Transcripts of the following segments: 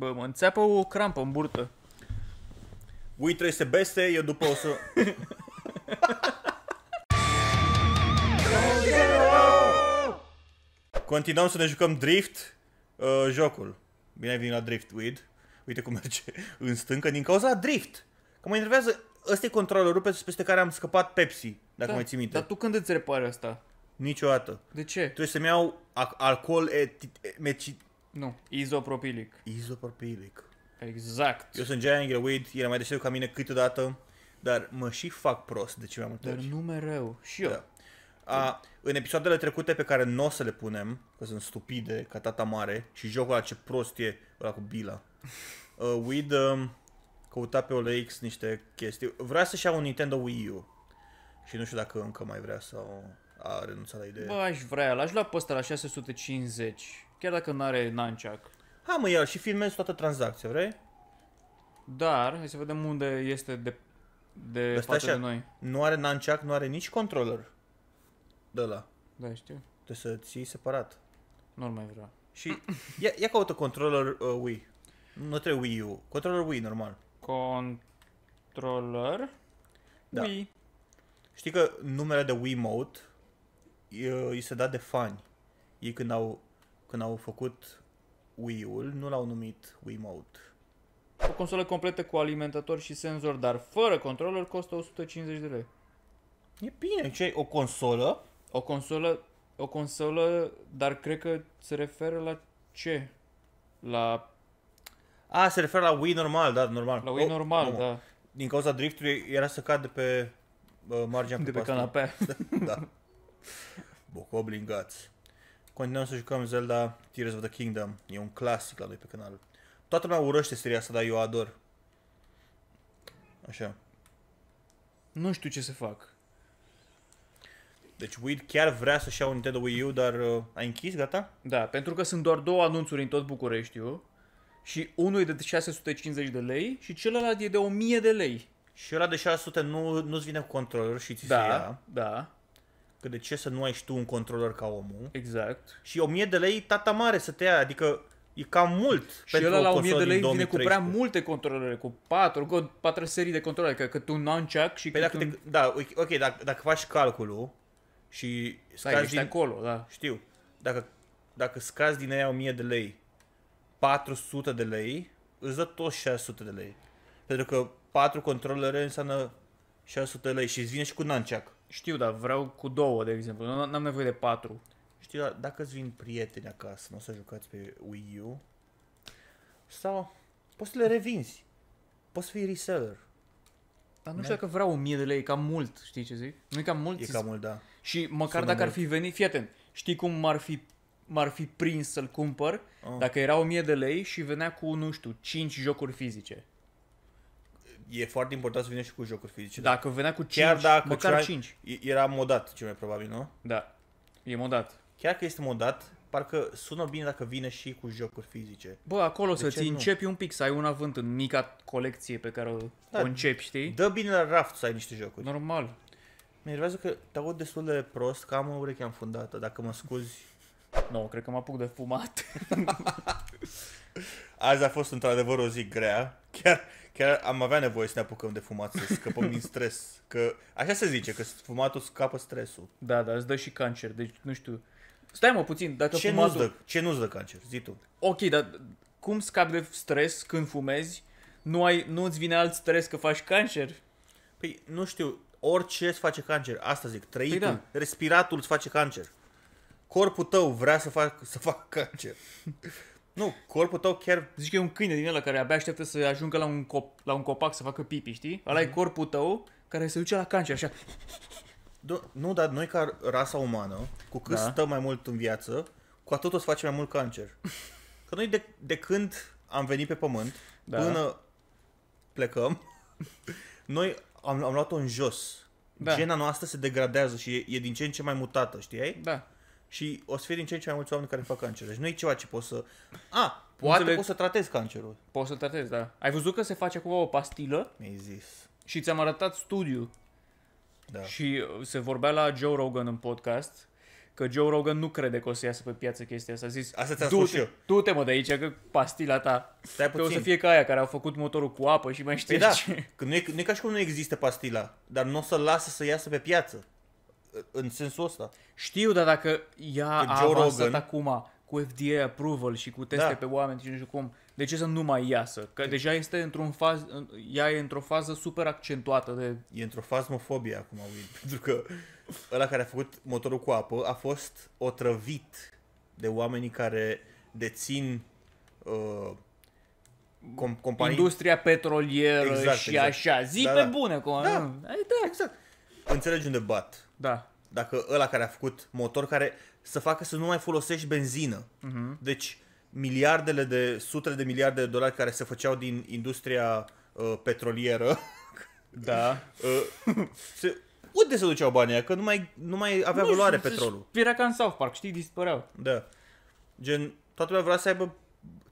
Bă, mă înțeapă o crampă în burtă. Ui trebuie să beste, eu după o să... Continuăm să ne jucăm Drift, uh, jocul. Bine ai venit la Drift, Weed. Uite cum merge în stâncă din cauza Drift. Că mă enervează, ăsta e controllerul peste care am scăpat Pepsi, dacă da, mai ții minte. Dar tu când îți repari asta? Niciodată. De ce? Trebuie să-mi iau alcool nu, izopropilic. Izopropilic. Exact. Eu sunt Jai Angrewid, el mai deștept ca mine câteodată, dar mă și fac prost de ce mai multe Dar ori. nu mereu. Și eu. Da. A, în episoadele trecute pe care nu o să le punem, că sunt stupide, ca tata mare, și jocul ăla ce prost e, ăla cu Bila, uh, Weed uh, căuta pe OLX niște chestii. Vrea să-și ia un Nintendo Wii U. Și nu știu dacă încă mai vrea sau a renunțat la idee. Bă, aș vrea, l-aș lua pe ăsta la 650. Chiar dacă nu are Nanciac. Ha, mă, iau și filmezi toată tranzacția, vrei? Dar, hai să vedem unde este de, de Asta față așa, de noi. Nu are Nanciac, nu are nici controller. De la. Da, știu. Trebuie să ții separat. Nu mai vreau. Și ia, ia caută controller uh, Wii. Nu trebuie Wii U. Controller Wii, normal. Controller da. Wii. Știi că numele de Wii Mode, îi uh, se da de fani. Ei când au când au făcut Wii-ul, nu l-au numit Wiimote. O consolă completă cu alimentator și senzor, dar fără controller, costă 150 de lei. E bine, ce o consolă? O consolă, o consolă, dar cred că se referă la ce? La... A, se referă la Wii normal, da, normal. La Wii o, oh, normal, normal, da. Din cauza driftului era să cadă pe uh, marginea de pe, pe canapea. da. Bocoblingați. Continuăm să jucăm Zelda Tears of the Kingdom. E un clasic la noi pe canal. Toată lumea urăște seria asta, dar eu ador. Așa. Nu știu ce să fac. Deci Wii chiar vrea să-și iau Nintendo Wii U, dar uh, a închis, gata? Da, pentru că sunt doar două anunțuri în tot Bucureștiu și unul e de 650 de lei și celălalt e de 1000 de lei. Și ăla de 600 nu, nu-ți vine cu controller și ți se da, ia. Da, da. Că de ce să nu ai și tu un controller ca omul? Exact. Și 1000 de lei tata mare să te ia, adică e cam mult. Și pentru ăla la 1000 de lei vine cu prea multe controlere, cu 4, cu 4 serii de controlere, că, că tu un nunchuck și păi că dacă tu... te, Da, ok, dacă, dacă faci calculul și scazi da, ești din... acolo, da. Știu. Dacă, dacă scazi din aia 1000 de lei, 400 de lei, îți dă tot 600 de lei. Pentru că 4 controlere înseamnă 600 de lei și îți vine și cu nunchuck. Știu, dar vreau cu două, de exemplu. Nu am nevoie de patru. Știu, dar dacă îți vin prieteni acasă, nu o să jucați pe Wii U, sau poți să le revinzi. Poți să fii reseller. Dar nu știu dacă vreau 1000 de lei, e cam mult, știi ce zic? Nu e cam mult? E cam mult, da. Și măcar Sună dacă mult. ar fi venit, fii atent, știi cum m-ar fi, m-ar fi prins să-l cumpăr? Oh. Dacă era 1000 de lei și venea cu, nu știu, 5 jocuri fizice e foarte important să vină și cu jocuri fizice. Dacă venea cu 5, Chiar dacă măcar 5. Era modat, ce mai probabil, nu? Da, e modat. Chiar că este modat, parcă sună bine dacă vine și cu jocuri fizice. Bă, acolo de să-ți începi un pic, să ai un avânt în mica colecție pe care o, da, o începi, știi? Dă bine la raft să ai niște jocuri. Normal. Mi nervează că te aud destul de prost, că am o ureche înfundată, dacă mă scuzi. Nu, no, cred că mă apuc de fumat. Azi a fost într-adevăr o zi grea. Chiar Chiar am avea nevoie să ne apucăm de fumat, să scăpăm din stres. Că așa se zice, că fumatul scapă stresul. Da, da, îți dă și cancer, deci nu știu. Stai mă puțin, dacă Ce fumatul... nu-ți dă, ce nu dă cancer? Zi tu. Ok, dar cum scapi de stres când fumezi? Nu ai, nu-ți vine alt stres că faci cancer? Păi, nu știu, orice îți face cancer. Asta zic, trăitul, păi da. respiratul îți face cancer. Corpul tău vrea să facă să fac cancer. Nu, corpul tău chiar... Zici că e un câine din el care abia așteaptă să ajungă la un, cop, la un copac să facă pipi, știi? mm-hmm. e mhm. corpul tău care se duce la cancer, așa. Do- nu, dar noi ca rasa umană, cu cât da. stăm mai mult în viață, cu atât o să facem mai mult cancer. Că noi de, de când am venit pe pământ, da. până plecăm, noi am, am luat-o în jos. Da. Gena noastră se degradează și e, e din ce în ce mai mutată, știi? Da și o să fie din ce în ce mai mulți oameni care fac cancer. Deci nu e ceva ce poți să... A, poate înțeleg... poți să tratezi cancerul. Poți să-l tratezi, da. Ai văzut că se face acum o pastilă? Mi-ai zis. Și ți-am arătat studiu. Da. Și uh, se vorbea la Joe Rogan în podcast că Joe Rogan nu crede că o să iasă pe piață chestia asta. A zis, asta ți-am spus eu. Du-te mă de aici, că pastila ta. Stai că puțin. o să fie ca aia care au făcut motorul cu apă și mai păi știi păi da, ce. Că nu, e, nu e ca și cum nu există pastila, dar nu o să lasă să iasă pe piață în sensul ăsta. Știu, dar dacă ea că a avansat Rogan... acum cu FDA approval și cu teste da. pe oameni și nu știu cum, de ce să nu mai iasă? Că e... deja este într-un faz, ea e într-o fază super accentuată de... E într-o fazmofobie acum, Will, pentru că ăla care a făcut motorul cu apă a fost otrăvit de oamenii care dețin uh, com- companii... Industria petrolieră exact, și exact. așa. Zi da, pe da. bune, cum... Da. da, exact. Înțelegi unde bat da. Dacă ăla care a făcut motor care să facă să nu mai folosești benzină. Uh-huh. Deci miliardele de, sute de miliarde de dolari care se făceau din industria uh, petrolieră. Da. uh, se, unde se duceau banii Că nu mai, nu mai avea nu, valoare știu, petrolul. Era ca în South Park, știi, dispăreau. Da. Gen, toată lumea vrea să aibă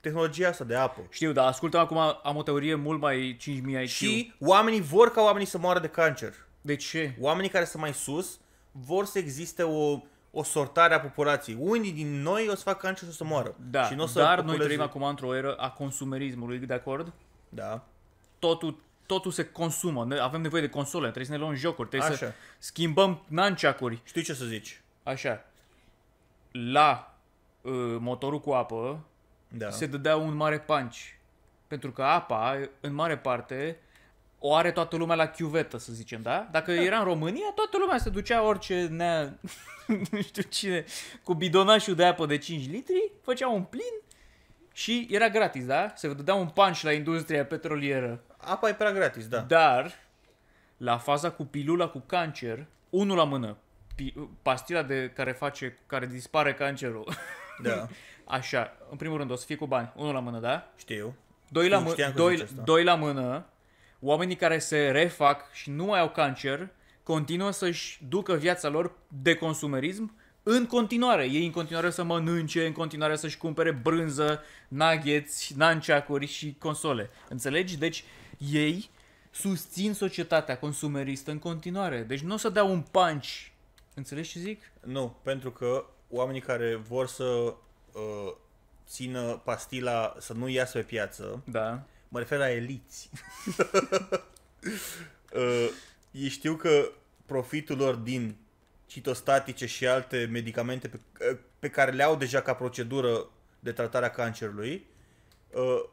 tehnologia asta de apă. Știu, dar ascultă acum am o teorie mult mai 5000 IQ. Și oamenii vor ca oamenii să moară de cancer. De ce? Oamenii care sunt mai sus vor să existe o, o sortare a populației. Unii din noi o să facă cancer și o să moară. Da, și n-o să dar populeze... noi trăim acum într-o eră a consumerismului, de acord? Da. Totul totul se consumă. Avem nevoie de console, trebuie să ne luăm jocuri, trebuie Așa. să schimbăm nanciacuri. Știi ce să zici? Așa. La uh, motorul cu apă da. se dădea un mare panci. Pentru că apa, în mare parte, o are toată lumea la chiuvetă, să zicem, da? Dacă da. era în România, toată lumea se ducea orice nea, nu știu cine, cu bidonașul de apă de 5 litri, făcea un plin și era gratis, da? Se dădea un punch la industria petrolieră. Apa e prea gratis, da. Dar, la faza cu pilula cu cancer, unul la mână, pastila de care face, care dispare cancerul. Da. Așa, în primul rând o să fie cu bani, unul la mână, da? Știu. Doi la, mână, doi, doi la mână, oamenii care se refac și nu mai au cancer continuă să-și ducă viața lor de consumerism în continuare. Ei în continuare să mănânce, în continuare să-și cumpere brânză, nuggets, nanceacuri și console. Înțelegi? Deci ei susțin societatea consumeristă în continuare. Deci nu o să dea un punch. Înțelegi ce zic? Nu, pentru că oamenii care vor să uh, țină pastila să nu iasă pe piață, da Mă refer la eliți. uh, ei știu că profitul lor din citostatice și alte medicamente pe, uh, pe care le au deja ca procedură de tratare a cancerului, uh,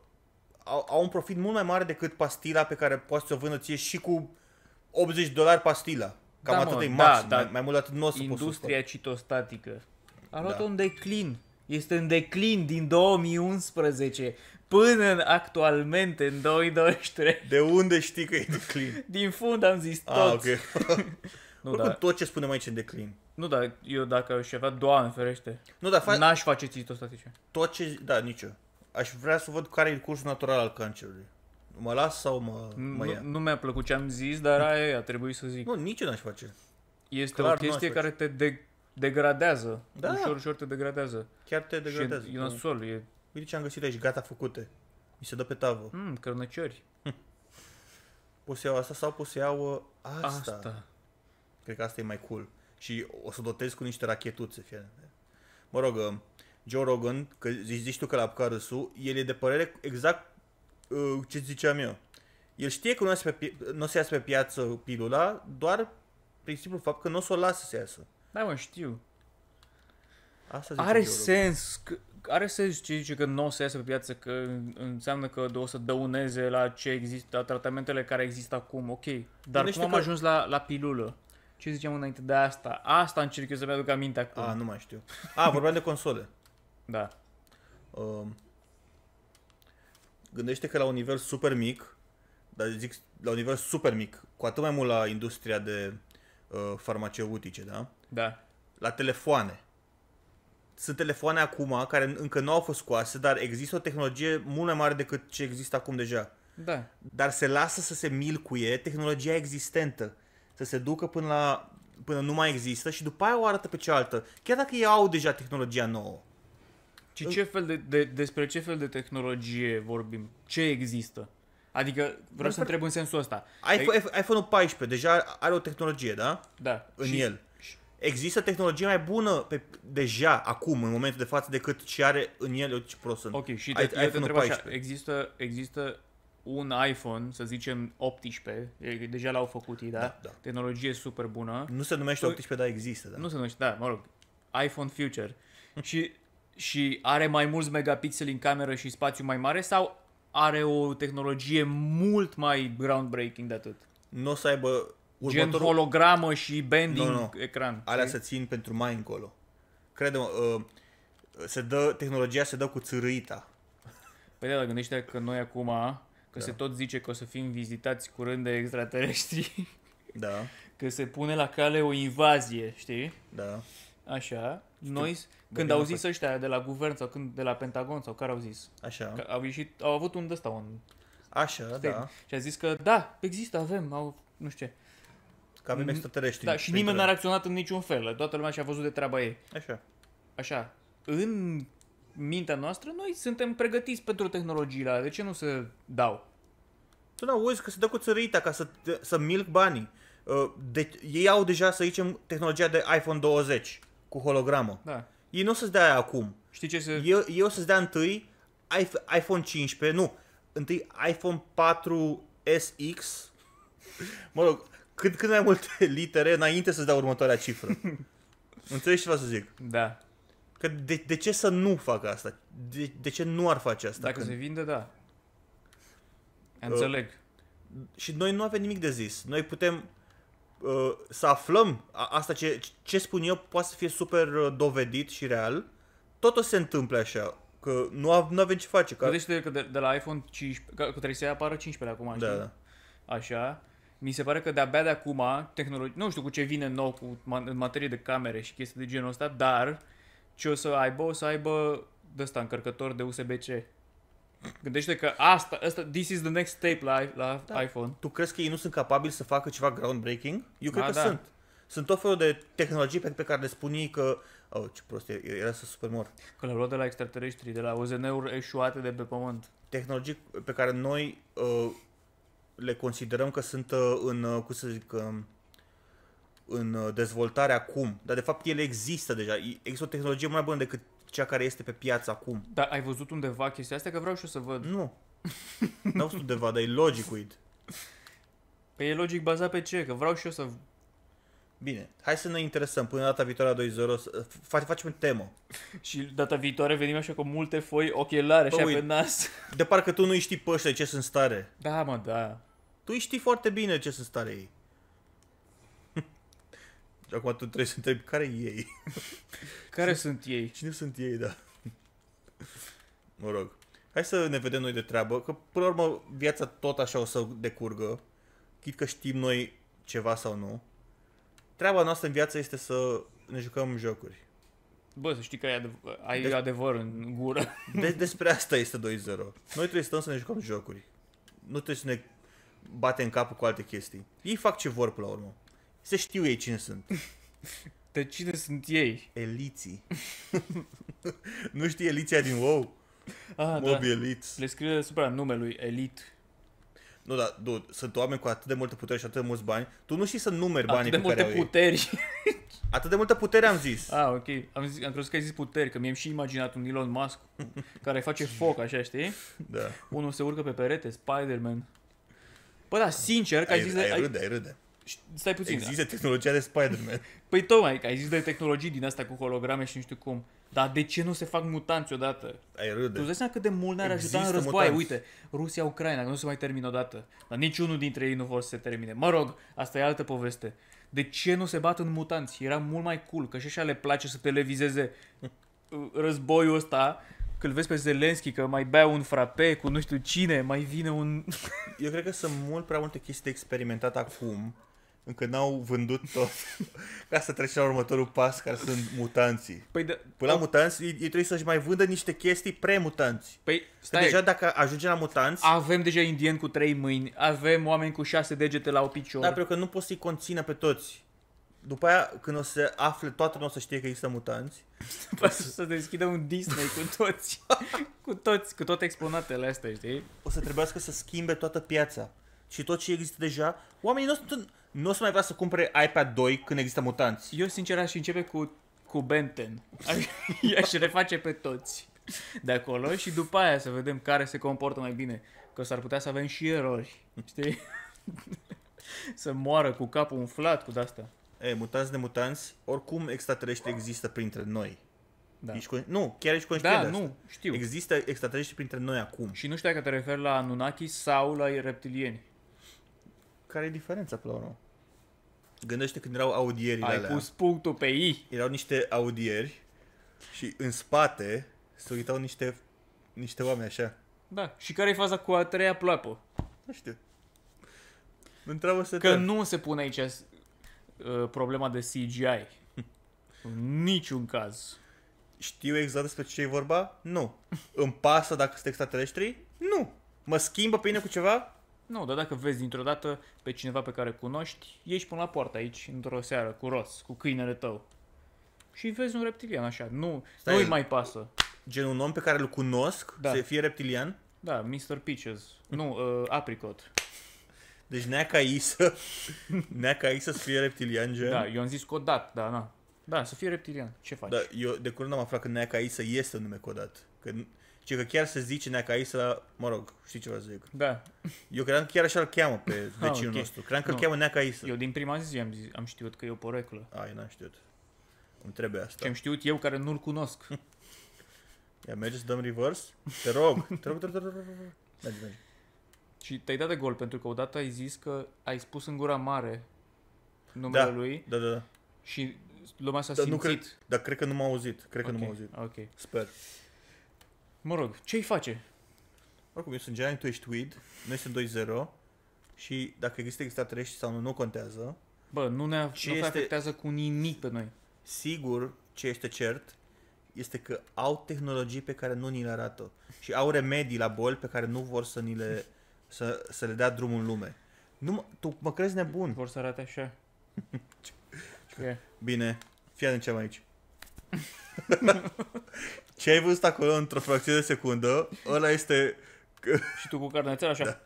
au, au un profit mult mai mare decât pastila pe care poți să o vândă ție și cu 80 dolari pastila. Cam da, atât de da, maxim, da, mai, da. mai mult atât nu o să Industria poți citostatică a luat da. un declin. Este în declin din 2011 până în actualmente, în 2023. De unde știi că e declin? Din fund am zis ah, tot. Ah, okay. nu, Oricum, da. tot ce spunem aici e declin. Nu, dar eu dacă aș avea, doamne ferește, nu, da, fa- n-aș face ții Tot ce, da, nicio. Aș vrea să văd care e cursul natural al cancerului. Mă las sau mă, mă ia? Nu, nu mi-a plăcut ce am zis, dar aia a trebuit să zic. Nu, nici n-aș face. Este Clar, o chestie care te de- degradează. Da. Ușor, ușor te degradează. Chiar te degradează. Și e, da. e nasol, e Uite ce am găsit aici, gata făcute. Mi se dă pe tavă. Mmm, cărnăciori. poți să iau asta sau poți să iau uh, asta. asta. Cred că asta e mai cool. Și o să dotez cu niște rachetuțe. Fie. Mă rog, um, Joe Rogan, că zici, zici tu că l-a apucat râsul, el e de părere exact uh, ce ziceam eu. El știe că nu o să, pe, nu o să iasă pe piață pilula, doar prin simplu fapt că nu o să o lasă să iasă. Da, mă, știu. Asta Are sens că are să ce zice că nu o să iasă pe piață, că înseamnă că o să dăuneze la ce există, la tratamentele care există acum, ok. Dar Gândește cum am că... ajuns la, la pilulă? Ce ziceam înainte de asta? Asta încerc eu să-mi aduc aminte acum. A, nu mai știu. A, vorbeam de console. Da. Um, gândește că la un nivel super mic, dar zic la un nivel super mic, cu atât mai mult la industria de uh, farmaceutice, da? Da. La telefoane sunt telefoane acum care încă nu au fost scoase, dar există o tehnologie mult mai mare decât ce există acum deja. Da. Dar se lasă să se milcuie tehnologia existentă, să se ducă până la până nu mai există și după aia o arată pe cealaltă, chiar dacă ei au deja tehnologia nouă. Și ce fel de, de, despre ce fel de tehnologie vorbim? Ce există? Adică vreau Despre... să întreb în sensul ăsta. iPhone, iPhone-ul 14 deja are o tehnologie, da? Da. În și el. Există tehnologie mai bună pe, deja, acum, în momentul de față, decât ce are în el ce Pro sunt. Ok, și de, I- iPhone așa, există, există un iPhone, să zicem 18, deja l-au făcut ei, da? da, da. Tehnologie super bună. Nu se numește 18, păi, dar există, da. Nu se numește, da, mă rog, iPhone Future. și, și are mai mulți megapixeli în cameră și spațiu mai mare sau are o tehnologie mult mai groundbreaking de atât? Nu o să aibă Următorul... Gen hologramă și bending nu, nu. ecran. Alea să țin pentru mai încolo. Crede-mă, uh, se dă, tehnologia se dă cu țârâita. Păi da, gândește că noi acum, că da. se tot zice că o să fim vizitați curând de extraterestri. Da. Că se pune la cale o invazie, știi? Da. Așa. Știu. Noi, când au zis ăștia de la guvern sau când de la Pentagon sau care au zis? Așa. Că au ieșit, au avut un de un... Așa, state, da. Și a zis că da, există, avem, au, nu știu ce că avem extraterestri. Da, și nimeni n-a reacționat în niciun fel. Toată lumea și-a văzut de treaba ei. Așa. Așa. În mintea noastră, noi suntem pregătiți pentru tehnologiile alea. De ce nu se dau? Tu n că se dă cu țărâita ca să, să milc banii. Uh, de, ei au deja, să zicem, tehnologia de iPhone 20 cu hologramă. Da. Ei nu o să-ți dea acum. Știi ce se... Eu, eu o să-ți dea întâi iPhone 15, nu, întâi iPhone 4 SX, mă rog, cât, cât mai multe litere înainte să-ți dea următoarea cifră. Înțelegi ce vreau să zic? Da. Că de, de ce să nu fac asta? De, de ce nu ar face asta? Dacă când... se vinde, da. Uh, Înțeleg. Uh, și noi nu avem nimic de zis. Noi putem uh, să aflăm a, asta ce, ce spun eu poate să fie super uh, dovedit și real. Tot o se întâmplă așa. Că nu, av- nu avem ce face. Că... că de, de la iPhone 15, că trebuie să apară 15 acum, da, știi? Da. Așa. Mi se pare că de-abia de acum, tehnologi- nu știu cu ce vine nou cu, în materie de camere și chestii de genul ăsta, dar ce o să aibă, o să aibă de ăsta încărcător de USB-C. Gândește că asta, asta, this is the next step la, la da. iPhone. Tu crezi că ei nu sunt capabili să facă ceva groundbreaking? Eu cred da, că da. sunt. Sunt tot felul de tehnologii pe, pe care le spun ei că Oh, ce prost, era să super mor. Că le-au luat de la extraterestri, de la OZN-uri eșuate de pe pământ. Tehnologii pe care noi uh, le considerăm că sunt uh, în, uh, cum să zic, um, în uh, dezvoltare acum, dar de fapt ele există deja. Există o tehnologie mai bună decât cea care este pe piață acum. Dar ai văzut undeva chestia asta? Că vreau și eu să văd. Nu. n au văzut undeva, dar e logic, uite. Păi e logic bazat pe ce? Că vreau și eu să Bine, hai să ne interesăm până data viitoare a 2.0, fac, facem temă. Și data viitoare venim așa cu multe foi ochelare așa pe nas. De parcă tu nu știi pe ce sunt stare. Da, mă, da. Tu știi foarte bine ce sunt stare ei. Și acum tu trebuie să întrebi care ei. Care sunt ei? Cine sunt ei, da. Mă rog. Hai să ne vedem noi de treabă, că până la urmă viața tot așa o să decurgă. Chit că știm noi ceva sau nu treaba noastră în viață este să ne jucăm jocuri. Bă, să știi că ai, adev- ai Des- adevăr în gură. De- despre asta este 2-0. Noi trebuie să stăm să ne jucăm jocuri. Nu trebuie să ne batem capul cu alte chestii. Ei fac ce vor până la urmă. Se știu ei cine sunt. De cine sunt ei? Eliții. nu știi eliția din WoW? Ah, Mob da. Elite. Le scrie supra numelui Elite. Nu, dar, du, sunt oameni cu atât de multă putere și atât de mulți bani. Tu nu știi să numeri banii atât de pe multe care puteri. Atât de multă putere am zis. Ah, ok. Am, zis, am crezut că ai zis puteri, că mi-am și imaginat un Elon Musk care face foc, așa, știi? Da. Unul se urcă pe perete, Spider-Man. Bă, da, sincer, că ai, ai zis... Ai, ai râde, ai râde. Stai puțin. Există da. tehnologia de Spider-Man. Păi tocmai, că ai zis de tehnologii din asta cu holograme și nu știu cum. Dar de ce nu se fac mutanți odată? Ai râde. Tu zici dai seama cât de mult ne-ar ajuta în război. Uite, Rusia, Ucraina, că nu se mai termină odată. Dar niciunul dintre ei nu vor să se termine. Mă rog, asta e altă poveste. De ce nu se bat în mutanți? Era mult mai cool, că și așa le place să televizeze uh, războiul ăsta când vezi pe Zelenski că mai bea un frape cu nu știu cine, mai vine un... Eu cred că sunt mult prea multe chestii experimentate acum încă n-au vândut tot ca să trecem la următorul pas, care sunt mutanții. Păi de... Până la mutanți, ei, ei trebuie să-și mai vândă niște chestii pre-mutanți. Păi, stai. deja dacă ajungem la mutanți... Avem deja indieni cu trei mâini, avem oameni cu șase degete la o picior. Da, pentru că nu poți să-i conțină pe toți. După aia, când o să afle, toată lumea o să știe că există mutanți. După o să, să deschidă un Disney cu toți. cu toți, cu toate exponatele astea, știi? O să trebuiască să schimbe toată piața și tot ce există deja, oamenii nu, să nu o să mai vrea să cumpere iPad 2 când există mutanți. Eu sincer aș începe cu, cu Benten. aș reface pe toți de acolo și după aia să vedem care se comportă mai bine. Că s-ar putea să avem și erori, știi? să moară cu capul umflat cu asta. E, mutanți de mutanți, oricum extraterestri există printre noi. Da. Ești con- nu, chiar ești conștient da, de asta. nu, știu. Există extraterestri printre noi acum. Și nu știu dacă te referi la Anunnaki sau la reptilieni care e diferența până la urmă? Gândește când erau audieri. Ai alea. pus punctul pe I. Erau niște audieri și în spate se uitau niște, niște oameni așa. Da. Și care e faza cu a treia ploapă? Nu știu. Întreabă să Că te... nu se pune aici uh, problema de CGI. în niciun caz. Știu exact despre ce e vorba? Nu. Îmi pasă dacă sunt extraterestri? Nu. Mă schimbă pe mine cu ceva? Nu, dar dacă vezi dintr-o dată pe cineva pe care cunoști, ieși până la poartă aici, într-o seară, cu roț, cu câinele tău. Și vezi un reptilian așa, nu, nu-i mai pasă. Gen un om pe care îl cunosc, da. să fie reptilian? Da, Mr. Peaches. Nu, uh, apricot. Deci neaca Isa, Nea Isa să fie reptilian, gen? Da, eu am zis codat, da, da. Da, să fie reptilian. Ce faci? Da, eu de curând am aflat că ca Isa este un nume codat. Că ci că chiar se zice Neacai să, mă rog, știi ce vă zic. Da. Eu cream că chiar așa îl cheamă pe vecinul ah, okay. nostru. Cream că îl cheamă Neacai să. Eu din prima zi am, zis, am știut că e o poreclă. A, eu n-am știut. Îmi trebuie asta. Ce am știut eu care nu-l cunosc. Ia, merge să dăm reverse? Te rog, te rog, te rog, te rog. Merge, merge. Și te-ai dat de gol pentru că odată ai zis că ai spus în gura mare numele da, lui. Da, da, da. Și lumea s-a da, simțit. Nu cred, dar cred că nu m-a auzit. Cred că okay, nu m-a auzit. Ok. Sper. Mă rog, ce-i face? Oricum, eu sunt Giant, tu ești Weed, noi sunt 2-0 și dacă există extraterestri sau nu, nu contează. Bă, nu ne, ce nu este... afectează cu nimic pe noi. Sigur, ce este cert este că au tehnologii pe care nu ni le arată și au remedii la boli pe care nu vor să, ni le, să, să le dea drumul în lume. Nu mă, tu mă crezi nebun. Vor să arate așa. Bine, fii atent ce am aici. Ce ai văzut acolo într-o fracțiune de secundă, ăla este... Și tu cu carnețel așa.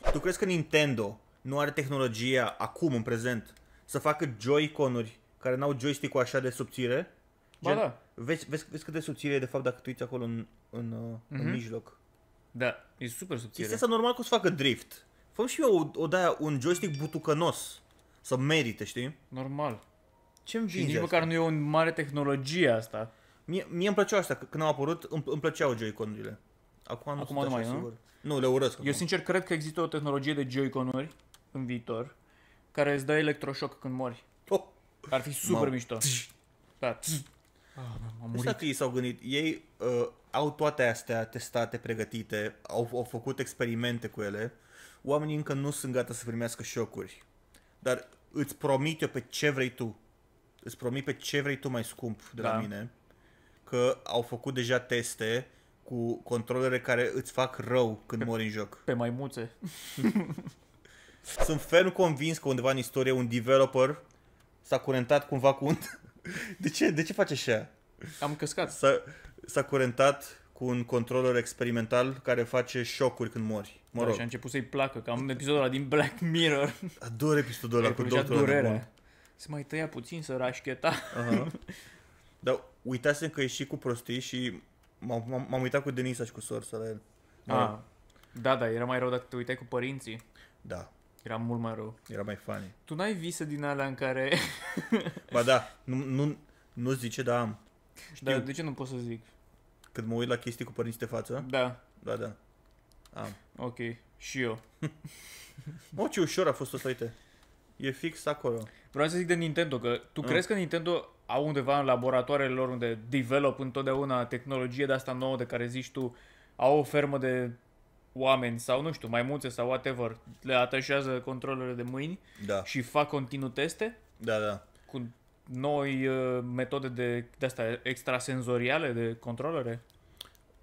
Da. Tu crezi că Nintendo nu are tehnologia acum, în prezent, să facă Joy-Con-uri care n-au joystick-ul așa de subțire? Ba Gen, da. Vezi, vezi, vezi cât de subțire e de fapt dacă tu uiți acolo în, în, mm-hmm. în mhm. mijloc. Da, e super subțire. Este asta normal că o să facă drift. Fă și eu o, o un joystick butucănos. Să merite, știi? Normal. Ce-mi Și nici măcar nu e o mare tehnologie asta. Mie, mie îmi plăceau asta, când au apărut, îmi, îmi plăceau Joy-Con-urile. Acum nu acum sunt mai, nu? sigur. Nu, le urăsc. Eu acum. sincer cred că există o tehnologie de Joy-Con-uri în viitor care îți dă electroșoc când mori. Oh. Ar fi super da. ah, M-am... mișto. Da. Ah, am murit. că ei s-au gândit. Ei uh, au toate astea testate, pregătite, au, au făcut experimente cu ele. Oamenii încă nu sunt gata să primească șocuri. Dar îți promit eu pe ce vrei tu. Îți promit pe ce vrei tu mai scump de da. la mine că au făcut deja teste cu controlere care îți fac rău când pe, mori în joc. Pe maimuțe. Sunt ferm convins că undeva în istorie un developer s-a curentat cumva cu un... De ce, de ce face așa? Am căscat. S-a, s-a curentat cu un controller experimental care face șocuri când mori. Mă da, rog. și a început să-i placă, ca în episodul ăla din Black Mirror. Ador episodul ăla cu doctorul. Se mai tăia puțin să rașcheta. Uh-huh. Dar uitasem că e și cu prostii și m-am, m-am uitat cu Denisa și cu sorsa el. Ah. Da, da, era mai rău dacă te uitai cu părinții. Da. Era mult mai rău. Era mai funny. Tu n-ai vise din alea în care... ba da, nu, nu, nu zice, da am. Știu. Dar de ce nu pot să zic? Când mă uit la chestii cu părinții de față? Da. Da, da. Am. Ok. Și eu. Mă, ce ușor a fost ăsta, uite. E fix acolo. Vreau să zic de Nintendo, că tu mm. crezi că Nintendo au undeva în laboratoarele lor unde develop întotdeauna tehnologie de asta nouă de care zici tu, au o fermă de oameni sau nu știu, maimuțe sau whatever, le atașează controlele de mâini da. și fac continuu teste? Da, da. Cu noi uh, metode de, de astea extrasenzoriale de controlere?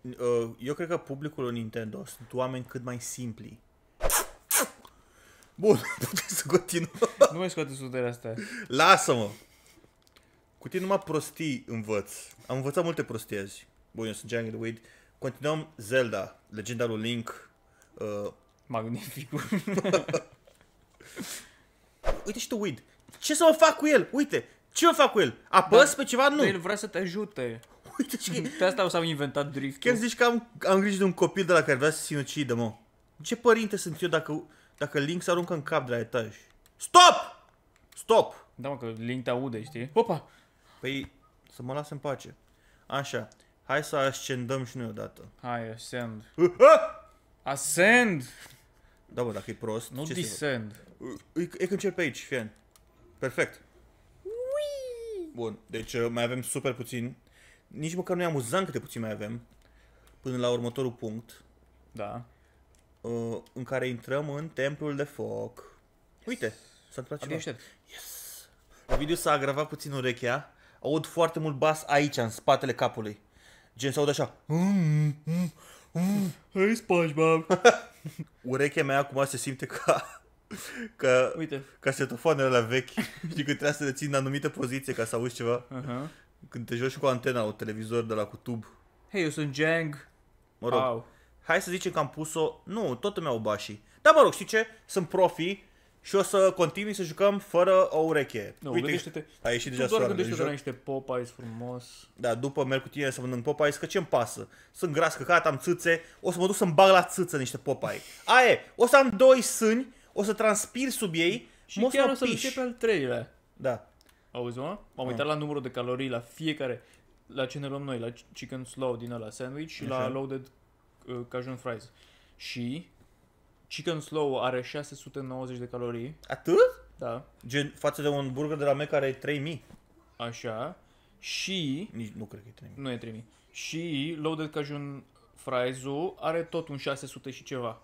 Uh, eu cred că publicul Nintendo sunt oameni cât mai simpli. Bun, puteți să continuăm. Nu mai scoate sudele astea. Lasă-mă! Cu tine numai prostii învăț. Am învățat multe prostii azi. Bun, eu sunt Jungle Weed. Continuăm Zelda, legenda lui Link. Uh... Magnific. Uite și tu, Weed. Ce să mă fac cu el? Uite, ce mă fac cu el? Apăs da, pe ceva? Nu. El vrea să te ajute. Uite ce... Pe asta s-au inventat drift Chiar zici că am, am grijă de un copil de la care vrea să sinucidă, mă. Ce părinte sunt eu dacă dacă Link se aruncă în cap de la etaj. Stop! Stop! Da, mă, că Link te aude, știi? Opa! Păi, să mă las în pace. Așa. Hai să ascendăm și noi odată. Hai, ascend. Uh, uh! Ascend! Da, bă, dacă e prost, Nu ce descend. Uh, e, e când cer pe aici, fien. Perfect. Bun, deci uh, mai avem super puțin. Nici măcar nu e amuzant câte puțin mai avem. Până la următorul punct. Da uh, în care intrăm în templul de foc. Yes. Uite, s-a întâmplat ceva. Abia yes! Ovidiu s-a agravat puțin urechea. Aud foarte mult bas aici, în spatele capului. Gen, s aud așa. Mm, mm, mm. Hei, SpongeBob! Urechea mea acum se simte ca ca, Uite. ca setofoanele la vechi. Știi că trebuie să le țin în anumită poziție ca să auzi ceva. Uh-huh. Când te joci cu antena, o televizor de la cu tub. Hei, eu sunt Jang. Mă rog. wow hai să zicem că am pus-o, nu, tot îmi iau bașii. Dar mă rog, știi ce? Sunt profi și o să continui să jucăm fără o ureche. Nu, Uite, gândește-te. A ieșit tu doar gândește-te la niște Popeyes frumos. Da, după merg cu tine să mănânc Popeyes, că ce-mi pasă? Sunt gras căcat, am țâțe, o să mă duc să-mi bag la țâță niște Popeyes. Aie, o să am doi sâni, o să transpir sub ei, și chiar o să începe al treilea. Da. Auzi, mă? M-am da. uitat la numărul de calorii la fiecare la ce ne luăm noi, la chicken slow din ăla sandwich și la loaded Uh, cajun Fries. Și Chicken Slow are 690 de calorii. Atât? Da. Gen față de un burger de la mea care e 3000. Așa. Și... Nici nu cred că e 3000. Nu e 3000. Și Loaded Cajun fries are tot un 600 și ceva.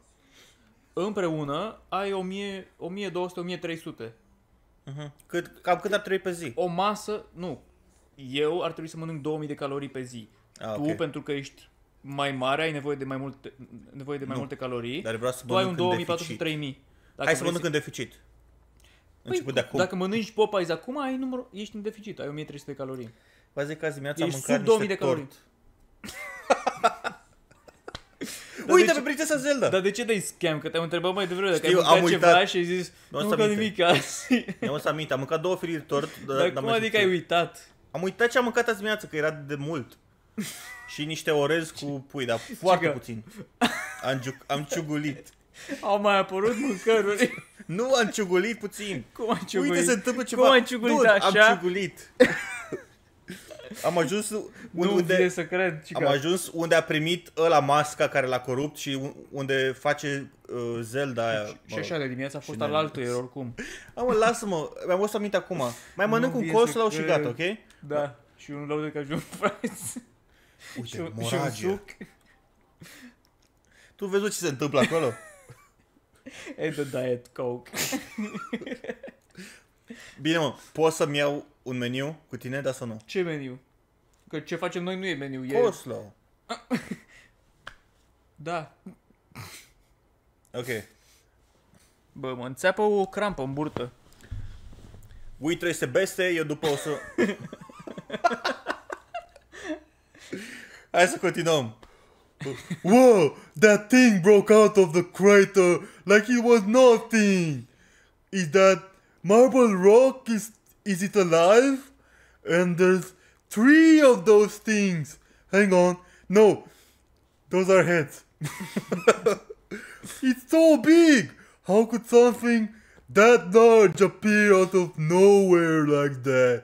Împreună ai 1200-1300. Uh-huh. Mhm. Cât, cam cât ar trebui pe zi? O masă, nu. Eu ar trebui să mănânc 2000 de calorii pe zi. A, ah, tu, okay. pentru că ești mai mare, ai nevoie de mai multe, nevoie de mai nu. multe calorii. Dar vreau să tu ai un 2400-3000. Hai să mănânc în deficit. Păi, de acum. Dacă mănânci Popeyes acum, ai număr, ești în deficit, ai 1300 de calorii. Vă zic că azi dimineața am mâncat sub 2000 de calorii. Uite ce... pe Prințesa Zelda! Dar de ce dai scam? Că te-am întrebat mai devreme dacă Știu, ai mâncat ceva și ai zis nu am mâncat nimic azi. Nu am să aminte, am mâncat două felii de tort. Dar, dar cum adică ai uitat? Am uitat ce am mâncat azi dimineață, că era de mult și niște orez cu pui, dar foarte Cică. puțin. Am, giu- am ciugulit. Au mai apărut mâncăruri. nu, am ciugulit puțin. Cum am ciugulit? Uite, se întâmplă ceva. Cum am ciugulit Dude, așa? Am ciugulit. Am ajuns unde, nu unde să cred, cica. Am ajuns unde a primit ăla masca care l-a corupt și unde face uh, Zelda aia. Și, și așa de dimineața a fost al altui oricum. Am lasă-mă, mi-am fost aminte acum. Mai mănânc nu un col, să și gata, ok? Da, și un lău de cajun frate. Uite, și, un, și un suc. Tu vezi ce se întâmplă acolo? E the diet coke. Bine, mă, pot să-mi iau un meniu cu tine, da sau nu? Ce meniu? Că ce facem noi nu e meniu, e... Coslo. da. Ok. Bă, mă înțeapă o crampă în burtă. Ui, trebuie să beste, eu după o să... Hai să continuăm. Whoa, that thing broke out of the crater like it was nothing. Is that marble rock? Is, is it alive? And there's three of those things. Hang on. No, those are heads. it's so big. How could something that large appear out of nowhere like that?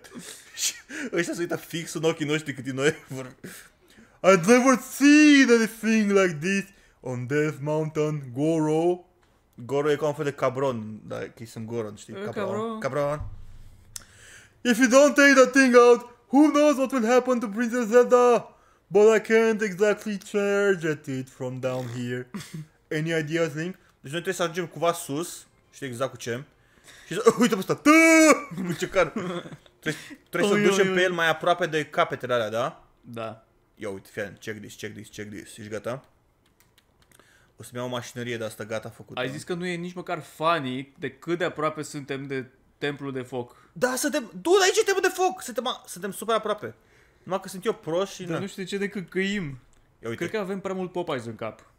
Și ăștia se uită fix în ochii noștri cât din noi I'd never seen anything like this on Death Mountain, Goro. Goro e ca un fel de cabron, da, că sunt Goron, știi? Cabron. Cabron. If you don't take that thing out, who knows what will happen to Princess Zelda? But I can't exactly charge at it from down here. Any ideas, Link? Deci noi trebuie să ajungem cumva sus, știi exact cu ce. Și să, uite pe ăsta, tăăăă, trebuie să pe el mai aproape de da? Da. Ia uite, fii check this, check this, check this. Ești gata? O să-mi iau o mașinărie de asta gata făcută. Ai zis că nu e nici măcar funny de cât de aproape suntem de templul de foc. Da, suntem... Du, aici e templul de foc! Suntem, suntem super aproape. Numai că sunt eu proști și... Dar nu știu de ce de căcăim. Ia uite. Cred că avem prea mult Popeyes în cap.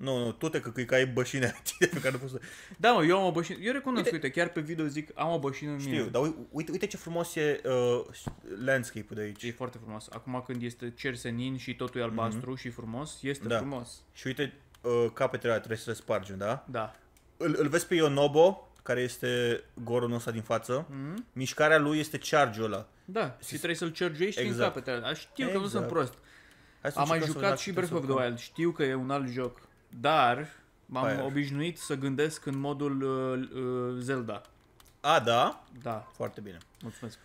Nu, nu, tu te căcui că ai bășine pe care nu poți să... Da, mă, eu am o bășină. Eu recunosc, uite, uite, chiar pe video zic, am o bășină în știu, mine. Știu, dar uite, uite ce frumos e uh, landscape-ul de aici. E foarte frumos. Acum când este cer senin și totul e albastru mm-hmm. și frumos, este da. frumos. Și uite, uh, capetele trebuie să le spargem, da? Da. Îl, îl vezi pe Ionobo, care este gorul ăsta din față, mm-hmm. mișcarea lui este charge-ul ăla. Da, și, trebuie să-l cergești exact. din capetele. Știu exact. că nu sunt exact. prost. Am mai jucat și Breath of the Wild. Știu că e un alt joc. Dar m-am Fire. obișnuit să gândesc în modul uh, uh, Zelda. A, da? Da. Foarte bine. Mulțumesc.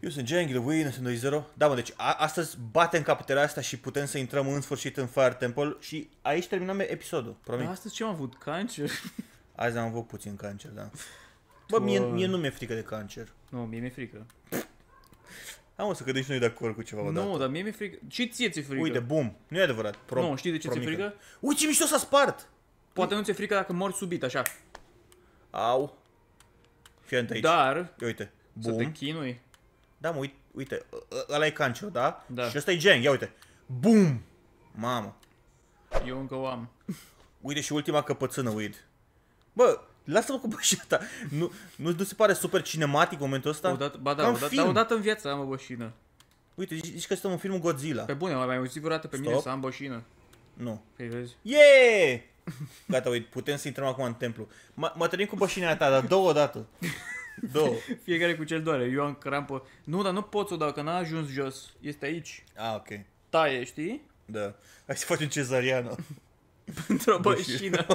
Eu sunt The Gilwin, sunt 2-0. Da, mă, deci a- astăzi batem capetele astea și putem să intrăm în sfârșit în Fire Temple și aici terminăm episodul, promit. Da, astăzi ce am avut? Cancer? Azi am avut puțin cancer, da. Bă, mie, mie nu mi-e frică de cancer. Nu, mie mi-e frică. Pff. Am o să cădem și noi de acord cu ceva Nu, dar mie mi-e frică. Și ție ți-e frică. Uite, bum, nu e adevărat. Pro, nu, știi de ce ți-e frică? Ui, ce mișto s-a spart! Poate nu ți-e frică dacă mori subit, așa. Au. Fii atent aici. Dar, uite. uite. să te chinui. Da, mă, uite, uite. Ă, ăla e Cancio, da? Da. Și ăsta e gen. ia uite. Bum! Mamă. Eu încă o am. Uite și ultima căpățână, uite. Bă, Lasă-mă cu bășina ta. Nu, nu, nu se pare super cinematic momentul ăsta? Odată, ba da, odată, dar odată în viață am o bășină. Uite, zici că suntem în filmul Godzilla. Pe bune, mai auzit vreodată pe Stop. mine să am bășină. Nu. Păi vezi? Yeah! Gata, uite, putem să intrăm acum în templu. Mă trăim cu bășinea ta, dar două odată. Două. Fiecare cu cel doare. Eu am crampă. Nu, dar nu pot să o dau, că n-a ajuns jos. Este aici. Ah, ok. Taie, știi? Da. Hai să facem cezariană. Pentru o bășină.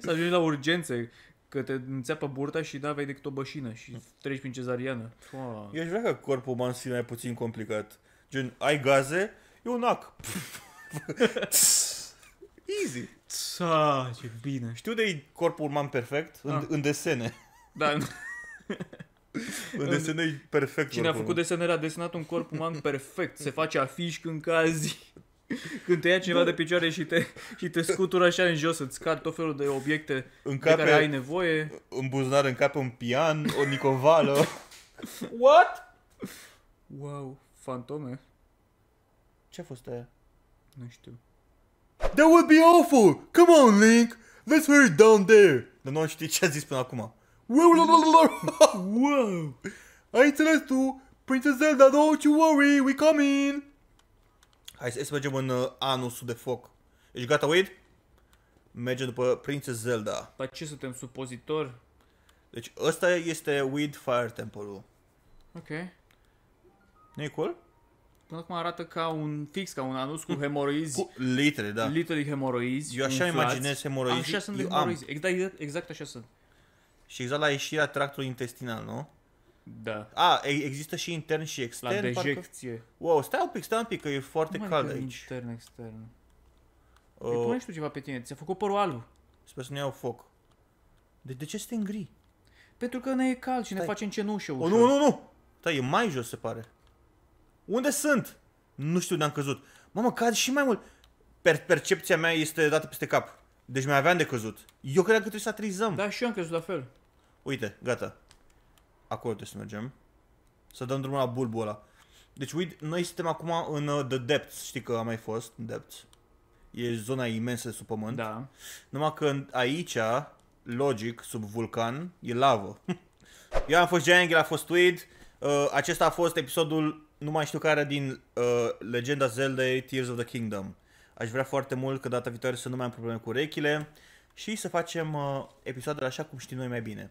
Să ajungi la urgențe, că te înțeapă burta și da aveai decât o bășină și treci prin cezariană. Foa. Eu aș vrea că corpul uman să mai puțin complicat. Gen, ai gaze, e un ac. Easy. Ta, ce bine. Știu de e corpul uman perfect? În, ah. în desene. Da. În desene e perfect. Cine a făcut desenerea, a desenat un corp uman perfect. Se face afiș când cazi. Când te ia cineva de picioare și te, și te scutură așa în jos, îți scad tot felul de obiecte încape, de care ai nevoie. În buzunar încape un pian, o nicovală. What? Wow, fantome. Ce-a fost aia? Nu știu. That would be awful! Come on, Link! Let's hurry down there! Dar nu am știut ce a zis până acum. Wow, wow! Ai înțeles tu? Princess Zelda, don't you worry, we coming! Hai să, să mergem în uh, anusul de foc. Ești gata, Wade? Merge după Princess Zelda. Dar păi ce suntem, supozitor? Deci ăsta este Wade Fire Temple-ul. Ok. Nu e cool? Până acum arată ca un fix, ca un anus cu hemoroizi. Cu litere, da. Literally hemoroizi. Eu așa inflați. imaginez hemoroizi. Așa sunt hemoroizi. Exact, exact așa sunt. Și exact la ieșirea tractului intestinal, nu? Da. A, există și intern și extern? La dejecție. Parcă... Wow, stai un pic, stai un pic, că e foarte Cum cald aici. intern, extern? Uh... Îi păi pune și tu ceva pe tine, ți-a făcut părul alb. Sper să nu iau foc. De, de ce este în îngri? Pentru că ne e cald și stai. ne facem cenușă oh, ușor. Oh nu, nu, nu! Stai, e mai jos, se pare. Unde sunt? Nu știu unde am căzut. Mamă, cad și mai mult. Per percepția mea este dată peste cap. Deci mai aveam de căzut. Eu cred că trebuie să aterizăm. Da, și eu am căzut la fel. Uite, gata. Acolo trebuie să mergem. Să dăm drumul la bulbul ăla. Deci, uite, noi suntem acum în uh, The Depths. Știi că am mai fost în Depths. E zona imensă sub pământ. Da. Numai că aici, logic, sub vulcan, e lavă. Eu am fost Giant, el a fost Tweed. Uh, acesta a fost episodul, nu mai știu care, din uh, Legenda Zelda Tears of the Kingdom. Aș vrea foarte mult că data viitoare să nu mai am probleme cu urechile și să facem uh, episoadele așa cum știm noi mai bine.